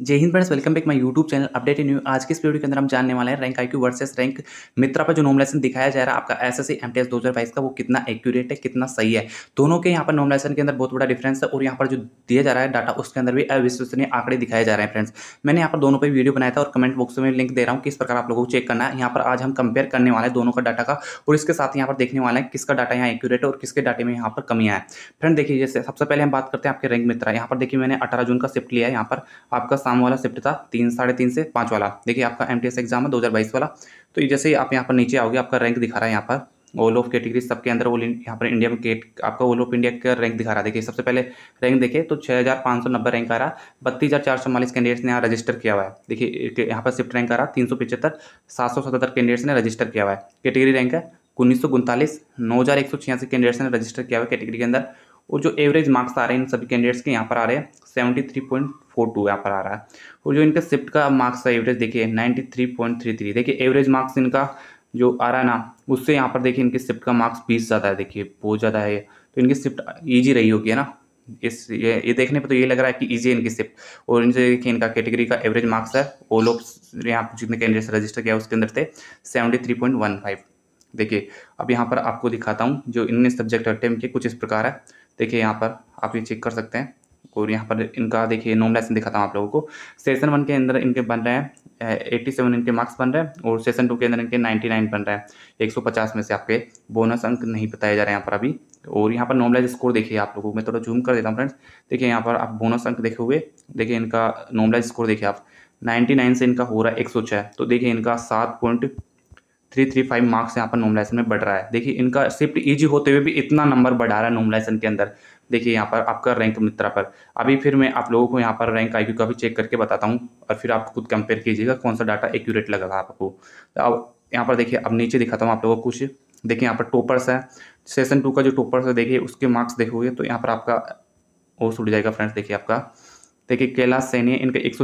जय हिंद friends welcome back my YouTube channel update new आज के इस वीडियो के अंदर हम जानने वाले हैं rank IQ versus rank Mitra पर जो नॉमिनेशन दिखाया जा रहा है आपका S S C M T S दो हज़ार बाईस का वो कितना एक्यूरेट है कितना सही है दोनों के यहाँ पर नॉमिनेशन के अंदर बहुत बड़ा डिफरेंस है और यहाँ पर जो दिया जा रहा है डाटा उसके अंदर भी अविश्वसनीय आंकड़े दिखाए जा रहे हैं फ्रेंड्स मैंने यहाँ पर दोनों पर वीडियो बनाया था और कमेंट बॉक्स में लिंक दे रहा हूँ किस प्रकार आप लोगों को चेक करना है यहाँ पर आज हम कंपेयर करने वाले हैं दोनों का डाटा का और इसके साथ यहाँ पर देखने वाले हैं किसका डाटा यहाँ एक्यूरेट है और किसके डाटे में यहाँ पर कमी आए फ्रेंड देखिए जैसे सबसे पहले हम बात करते हैं आपके रैंक मित्रा यहाँ पर देखिए मैंने अठारह जून का शिफ्ट लिया है यहाँ पर आपका शाम वाला शिफ्ट था तीन साढ़े तीन से पाँच वाला देखिए आपका एम एग्जाम है दो वाला तो जैसे ही आप यहाँ पर नीचे आओगे आपका रैंक दिखा रहा है यहाँ पर ओल ऑफ कैटेगरी सबके अंदर वो यहाँ पर इंडिया में गेट आपका ओल ऑफ इंडिया का रैंक दिखा रहा है देखिए सबसे पहले रैंक देखिए तो छः हज़ार पाँच सौ नब्बे रैंक आ रहा है बत्तीस हज़ार चार सौ चालीस कैंडिडेट्स ने यहाँ रजिस्टर किया हुआ है देखिए यहाँ पर शिफ्ट रैंक आ रहा है तीन सौ पिछहत्तर सात सौ सतहत्तर कैंडिडेट्स ने रजिस्टर किया हुआ है कैटेगरी रैंक है उन्नीस सौ उनतालीस नौ हज़ार एक सौ छियासी कैंडिडेट्स ने रजिस्टर किया हुआ है कैटेगरी के अंदर और जो एवरेज मार्क्स आ रहे हैं इन सभी कैंडिडेट्स के यहाँ पर आ रहे हैं seventy three point four two यहाँ पर आ रहा है और जो इनका शिफ्ट का मार्क्स है एवरेज देखिए ninety three point three three देखिए एवरेज मार्क्स इनका जो आ रहा है ना उससे यहाँ पर देखिए इनके शिफ्ट का मार्क्स बीस ज़्यादा है देखिए बहुत ज़्यादा है तो इनकी शिफ्ट ईजी रही होगी है ना इस ये, ये देखने पर तो ये लग रहा है कि ईजी है इनकी शिफ्ट और इनसे देखिए इनका कैटेगरी का एवरेज मार्क्स है वो लोग यहाँ पर जितने कैंडिडेट्स रजिस्टर किया उसके अंदर थे seventy three point one five देखिए अब यहाँ पर आपको दिखाता हूँ जो इन सब्जेक्ट अटेम्प के कुछ इस प्रकार है देखिए यहाँ पर आप ये चेक कर सकते हैं और यहाँ पर इनका देखिए नॉम लाइसेंस दिखाता हूँ आप लोगों को सेशन वन के अंदर इनके बन रहे हैं एट्टी सेवन इनके मार्क्स बन रहे हैं और सेशन टू के अंदर इनके नाइन्टी नाइन बन रहे हैं एक सौ पचास में से आपके बोनस अंक नहीं बताए जा रहे हैं यहाँ पर अभी और यहाँ पर नॉमलाइज स्कोर देखिए आप लोगों को मैं थोड़ा जूम कर देता हूँ फ्रेंड्स देखिए यहाँ पर आप बोनस अंक देखे हुए देखिए इनका नॉमलाइज स्कोर देखिए आप नाइन्टी नाइन से इनका हो रहा है एक सौ छः तो देखिए इनका सात point three three five marks यहाँ पर नॉमिलाइसन में बढ़ रहा है देखिए इनका शिफ्ट ईजी होते हुए भी इतना नंबर बढ़ा रहा है नॉमिलाइसन के अंदर देखिए यहाँ पर आपका रैंक मित्रा पर अभी फिर मैं आप लोगों को यहाँ पर रैंक आई का भी चेक करके बताता हूँ और फिर आप खुद कंपेयर कीजिएगा कौन सा डाटा एक्यूरेट लगा आपको तो अब यहाँ पर देखिए अब नीचे दिखाता हूँ आप लोगों को कुछ देखिए यहाँ पर टोपर्स है सेशन टू का जो टोपर्स है देखिए उसके मार्क्स देखोगे तो यहाँ पर आपका और सुट जाएगा फ्रेंड्स देखिए आपका देखिए कैलाश सैनी इनके एक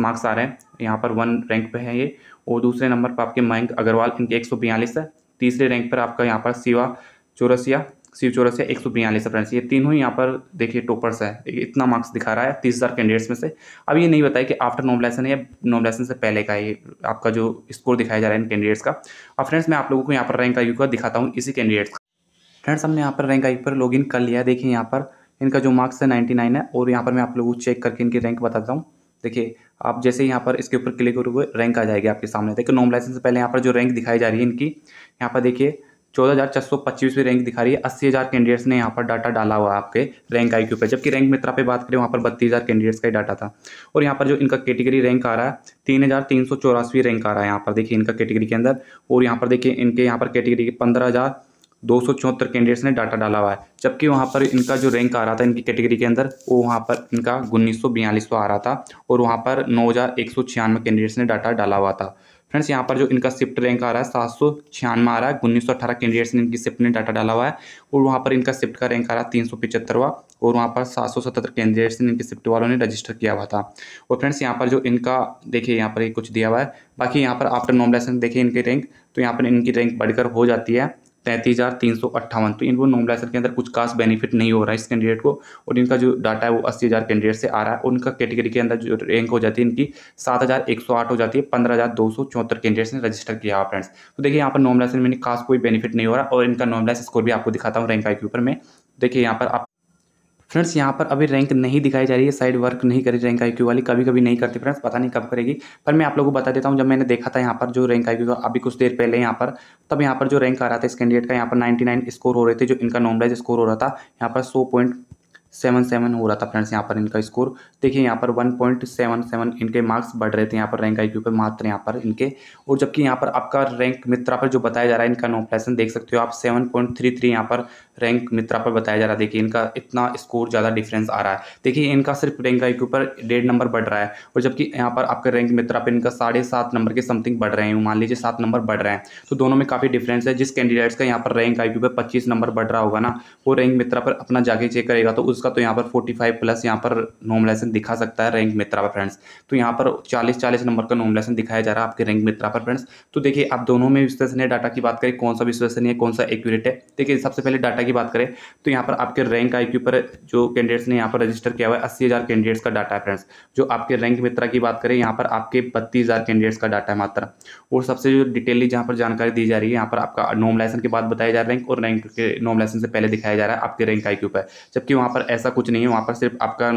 मार्क्स आ रहे हैं यहाँ पर वन रैंक पे है ये और दूसरे नंबर पर आपके मयंक अग्रवाल इनके एक है तीसरे रैंक पर आपका यहाँ पर शिवा चौरसिया शिव चौरसिया एक सौ बयालीस है फ्रेंड्स ये तीनों ही यहाँ पर देखिए टॉपर्स है इतना मार्क्स दिखा रहा है तीस हज़ार कैंडिडेट्स में से अब ये नहीं बताया कि आफ्टर नॉमिनेशन या नॉमिनेशन से पहले का ये आपका जो स्कोर दिखाया जा रहा है इन कैंडिडेट्स का और फ्रेंड्स मैं आप लोगों को यहाँ पर रैंक आयु का दिखाता हूँ इसी कैंडिडेट्स का फ्रेंड्स हमने यहाँ पर रैंक आयु पर लॉग इन कर लिया देखिए यहाँ पर इनका जो मार्क्स है नाइन्टी नाइन है और यहाँ पर मैं आप लोगों को चेक करके इनकी रैंक बताता हूँ देखिए आप जैसे यहाँ पर इसके ऊपर क्लिक करोगे रैंक आ जाएगी आपके सामने देखिए नॉम लाइसेंस से पहले यहाँ पर जो रैंक दिखाई जा रही है इनकी यहाँ पर देखिए चौदह हज़ार छः सौ पच्चीसवीं रैंक दिखा रही है अस्सी हज़ार कैंडिडेट्स ने यहाँ पर डाटा डाला हुआ है आपके रैंक आई क्यू पर जबकि रैंक मित्रा पे बात करें वहाँ पर बत्तीस हज़ार कैंडिडेट्स का ही डाटा था और यहाँ पर जो इनका कैटेगरी रैंक आ रहा है तीन हज़ार तीन सौ चौरासीवी रैंक आ रहा है यहाँ पर देखिए इनका कैटेगरी के अंदर और यहाँ पर देखिए इनके यहाँ पर कैटेगरी के पंद्रह हज़ार दो कैंडिडेट्स ने डाटा डाला हुआ है जबकि वहाँ पर इनका जो रैंक आ रहा था इनकी कैटेगरी के अंदर वो वहाँ पर इनका उन्नीस सौ आ रहा था और वहाँ पर नौ कैंडिडेट्स ने डाटा डाला हुआ था फ्रेंड्स यहाँ पर जो इनका शिफ्ट रैंक आ रहा है सात सौ छियानवे आ रहा है उन्नीस सौ अठारह कैंडिडेट्स ने इनकी शिफ्ट ने डाटा डाला हुआ है और वहाँ पर इनका शिफ्ट का रैंक आ रहा है तीन सौ पिचहत्तरवा और वहाँ पर सात सौ सतहत्तर कैंडिडेट्स ने इनके शिफ्ट वालों ने रजिस्टर किया हुआ था और फ्रेंड्स यहाँ पर जो इनका देखिए यहाँ पर ये कुछ दिया हुआ है बाकी यहाँ पर आफ्टर नॉमिनेशन देखिए इनके रैंक तो यहाँ पर इनकी रैंक बढ़कर हो जाती है तैंतीस हज़ार तीन सौ अट्ठावन तो इनको नॉमलाइजर के अंदर कुछ खास बेनिफिट नहीं हो रहा है इस कैंडिडेट को और इनका जो डाटा है वो अस्सी हज़ार कैंडिडेट से आ रहा है और उनका कैटेगरी के अंदर जो रैंक हो जाती है इनकी सात हज़ार एक सौ आठ हो जाती है पंद्रह हज़ार दो सौ चौहत्तर कैंडिडेट्स ने रजिस्टर किया फ्रेंड्स तो देखिए यहाँ पर नॉमलाइजर में खास कोई बेनिफिट नहीं हो रहा और इनका नॉमलाइज स्कोर भी आपको दिखाता हूँ रैंक आई के ऊपर मैं देखिए यहाँ पर आप फ्रेंड्स यहाँ पर अभी रैंक नहीं दिखाई जा रही है साइड वर्क नहीं करी रैंक आई वाली कभी कभी नहीं करती फ्रेंड्स पता नहीं कब करेगी पर मैं आप लोगों को बता देता हूँ जब मैंने देखा था यहाँ पर जो रैंक आई का अभी कुछ देर पहले यहाँ पर तब यहाँ पर जो रैंक आ रहा था इस कैंडिडेट का यहाँ पर नाइन्टी स्कोर हो रहे थे जो इनका नॉमलाइज स्कोर हो रहा था यहाँ पर सौ पॉइंट सेवन सेवन हो रहा था फ्रेंड्स यहाँ पर इनका स्कोर देखिए यहाँ पर वन पॉइंट सेवन सेवन इनके मार्क्स बढ़ रहे थे यहाँ पर रैंक आई क्यू पर मात्र यहाँ पर इनके और जबकि यहाँ पर आपका रैंक मित्रा पर जो बताया जा रहा है इनका नोपलेसन देख सकते हो आप सेवन पॉइंट थ्री थ्री यहाँ पर रैंक मित्रा पर बताया जा रहा है देखिए इनका इतना स्कोर ज़्यादा डिफरेंस आ रहा है देखिए इनका सिर्फ रैंक आई क्यू पर डेढ़ नंबर बढ़ रहा है और जबकि यहाँ पर आपके रैंक मित्रा पर इनका साढ़े सात नंबर के समथिंग बढ़ रहे हैं मान लीजिए सात नंबर बढ़ रहे हैं तो दोनों में काफ़ी डिफरेंस है जिस कैंडिडेट्स का यहाँ पर रैंक आई क्यू पर पच्चीस नंबर बढ़ रहा होगा ना वो रैंक मित्रा पर अपना जाके चेक करेगा तो उस उसका तो यहाँ पर 45 प्लस यहाँ पर नॉमिनेशन दिखा सकता है रैंक मित्रा पर फ्रेंड्स तो यहाँ पर 40 40 नंबर का नॉमिनेशन दिखाया जा रहा है आपके रैंक मित्रा पर फ्रेंड्स तो देखिए आप दोनों में विश्वसनीय डाटा की बात करें कौन सा विश्वसनीय है कौन सा एक्यूरेट है देखिए सबसे पहले डाटा की बात करें तो यहाँ पर आपके रैंक आई पर जो कैंडिडेट्स ने यहाँ पर रजिस्टर किया हुआ है अस्सी कैंडिडेट्स का डाटा है फ्रेंड्स जो आपके रैंक मित्रा की बात करें यहाँ पर आपके बत्तीस कैंडिडेट्स का डाटा है मात्र और सबसे जो डिटेली जहाँ पर जानकारी दी जा रही है यहाँ पर आपका नॉमिनेशन के बाद बताया जा रहा है रैंक और रैंक के नॉमिनेशन से पहले दिखाया जा रहा है आपके रैंक आई पर जबकि वहाँ पर ऐसा कुछ नहीं है वहाँ पर सिर्फ आपका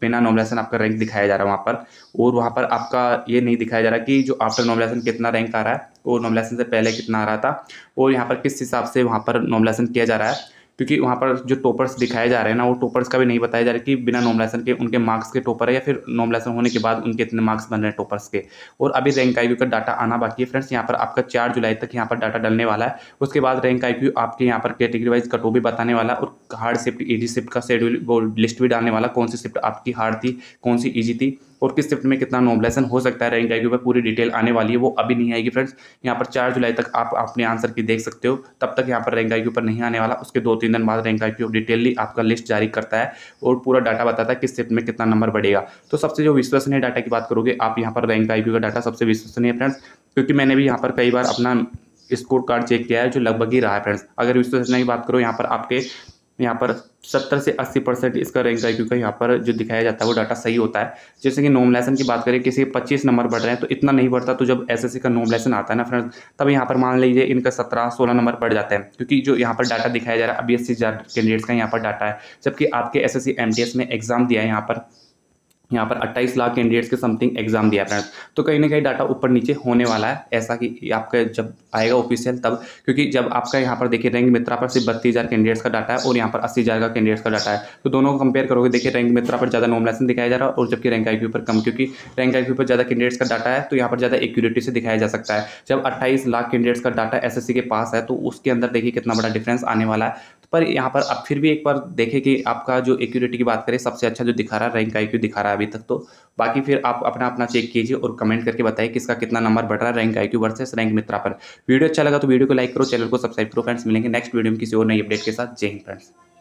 बिना नॉमिनेशन आपका रैंक दिखाया जा रहा है वहाँ पर और वहाँ पर आपका ये नहीं दिखाया जा रहा कि जो आफ्टर नॉमिनेशन कितना रैंक आ रहा है और नॉमिनेशन से पहले कितना आ रहा था और यहाँ पर किस हिसाब से वहाँ पर नॉमिनेशन किया जा रहा है क्योंकि वहाँ पर जो टॉपर्स दिखाए जा रहे हैं ना वो टॉपर्स का भी नहीं बताया जा रहा है कि बिना नॉमलेसन के उनके मार्क्स के टॉपर है या फिर नॉमलेसन होने के बाद उनके इतने मार्क्स बन रहे हैं टॉपर्स के और अभी रैंक आई का डाटा आना बाकी है फ्रेंड्स यहाँ पर आपका चार जुलाई तक यहाँ पर डाटा डलने वाला है उसके बाद रैंक आई आपके यहाँ पर कैटेगरी वाइज कटो भी बताने वाला और हार्ड शिफ्ट ईजी शिफ्ट का शेड्यूल लिस्ट भी डालने वाला कौन सी शिफ्ट आपकी हार्ड थी कौन सी ईजी थी और किस शिफ्ट में कितना नॉमलेसन हो सकता है रैंक आई क्यू पर पूरी डिटेल आने वाली है वो अभी नहीं आएगी फ्रेंड्स यहाँ पर चार जुलाई तक आप अपने आंसर की देख सकते हो तब तक यहाँ पर रैंक आई क्यू पर नहीं आने वाला उसके दो तीन दिन बाद रैंक आई क्यू डिटेलली आपका लिस्ट जारी करता है और पूरा डाटा बताता है किस शिफ्ट में कितना नंबर बढ़ेगा तो सबसे जो विश्वसनीय डाटा की बात करोगे आप यहाँ पर रैंक आई का डाटा सबसे विश्वसनीय फ्रेंड्स क्योंकि मैंने भी यहाँ पर कई बार अपना स्कोर कार्ड चेक किया है जो लगभग ही रहा है फ्रेंड्स अगर विश्वसनीय की बात करो यहाँ पर आपके यहाँ पर सत्तर से अस्सी परसेंट इसका रैंक है क्योंकि यहाँ पर जो दिखाया जाता है वो डाटा सही होता है जैसे कि नॉम लेसन की बात करें किसी पच्चीस नंबर बढ़ रहे हैं तो इतना नहीं बढ़ता तो जब एस का नॉम लेसन आता है ना फ्रेंड्स तब यहाँ पर मान लीजिए इनका सत्रह सोलह नंबर बढ़ जाते हैं क्योंकि जो यहाँ पर डाटा दिखाया जा रहा है अभी एस कैंडिडेट्स का यहाँ पर डाटा है जबकि आपके एस एस में एग्जाम दिया है यहाँ पर यहाँ पर 28 लाख कैंडिडेट्स के समथिंग एग्जाम दिया फ्रेंड्स तो कहीं ना कहीं डाटा ऊपर नीचे होने वाला है ऐसा कि आपका जब आएगा ऑफिशियल तब क्योंकि जब आपका यहाँ पर देखिए रैंक मित्रा पर सिर्फ बत्तीस हज़ार कैंडिडेट्स का डाटा है और यहाँ पर अस्सी हज़ार का कैंडिडेट्स का डाटा है तो दोनों को कंपेयर करोगे देखिए रैंक मित्रा पर ज़्यादा नॉमिनेशन दिखाया जा रहा है और जबकि रैंक आई पर कम क्योंकि रैंक आई पर ज़्यादा कैंडिडेट्स का डाटा है तो यहाँ पर ज़्यादा एक्यूरेटी से दिखाया जा सकता है जब अट्ठाईस लाख कैंडिडेट्स का डाटा एस के पास है तो उसके अंदर देखिए कितना बड़ा डिफ्रेंस आने वाला है पर यहाँ पर आप फिर भी एक बार देखें कि आपका जो एक्यूरेटी की बात करें सबसे अच्छा जो दिखा रहा है रैंक आई दिखा रहा है अभी तक तो बाकी फिर आप अपना अपना चेक कीजिए और कमेंट करके बताइए किसका कितना नंबर बढ़ रहा है rank AI versus rank Mitra पर वीडियो अच्छा लगा तो वीडियो को लाइक करो चैनल को सब्सक्राइब करो फ्रेंड्स मिलेंगे नेक्स्ट वीडियो में किसी और नई अपडेट के साथ जय हिंद फ्रेंड्स